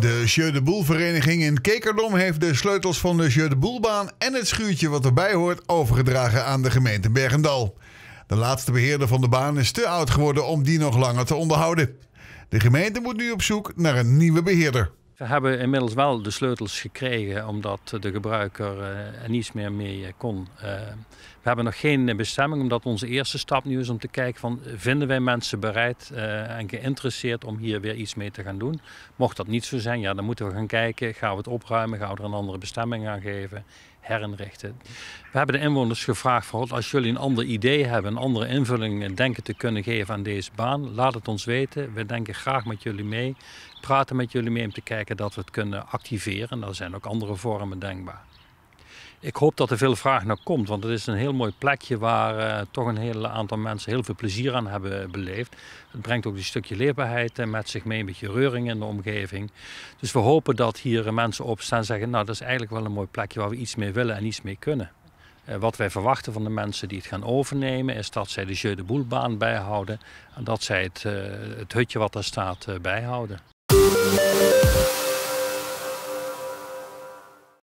De Jeu de Boelvereniging in Kekerdom heeft de sleutels van de Jeu de Boelbaan en het schuurtje wat erbij hoort overgedragen aan de gemeente Bergendal. De laatste beheerder van de baan is te oud geworden om die nog langer te onderhouden. De gemeente moet nu op zoek naar een nieuwe beheerder. We hebben inmiddels wel de sleutels gekregen omdat de gebruiker eh, er niets meer mee eh, kon. Eh. we hebben nog geen bestemming omdat onze eerste stap nu is om te kijken van vinden wij mensen bereid en geïnteresseerd om hier weer iets mee te gaan doen. Mocht dat niet zo zijn, ja, dan moeten we gaan kijken, gaan we het opruimen, gaan we er een andere bestemming aan geven herinrichten. We hebben de inwoners gevraagd: voor, als jullie een ander idee hebben, een andere invulling denken te kunnen geven aan deze baan, laat het ons weten. We denken graag met jullie mee, praten met jullie mee om te kijken dat we het kunnen activeren. Er zijn ook andere vormen denkbaar ik hoop dat er veel vraag naar komt, want het is een heel mooi plekje waar eh, toch een heel aantal mensen heel veel plezier aan hebben beleefd. Het brengt ook een stukje leerbaarheid eh, met zich mee, een beetje reuring in de omgeving. Dus we hopen dat hier eh, mensen opstaan en zeggen, nou dat is eigenlijk wel een mooi plekje waar we iets mee willen en iets mee kunnen. wat wij verwachten van de mensen die het gaan overnemen is dat zij de Jeu de Boelbaan bijhouden en dat zij het, het hutje wat daar staat bijhouden.